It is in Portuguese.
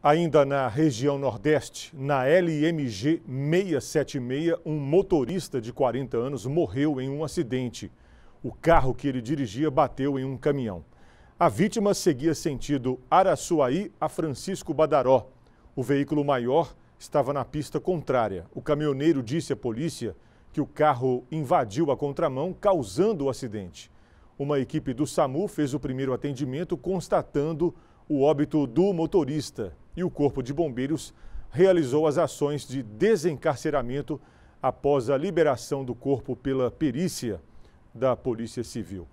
Ainda na região Nordeste, na LMG 676, um motorista de 40 anos morreu em um acidente. O carro que ele dirigia bateu em um caminhão. A vítima seguia sentido Araçuaí a Francisco Badaró. O veículo maior estava na pista contrária. O caminhoneiro disse à polícia que o carro invadiu a contramão, causando o acidente. Uma equipe do SAMU fez o primeiro atendimento, constatando o óbito do motorista e o Corpo de Bombeiros realizou as ações de desencarceramento após a liberação do corpo pela perícia da Polícia Civil.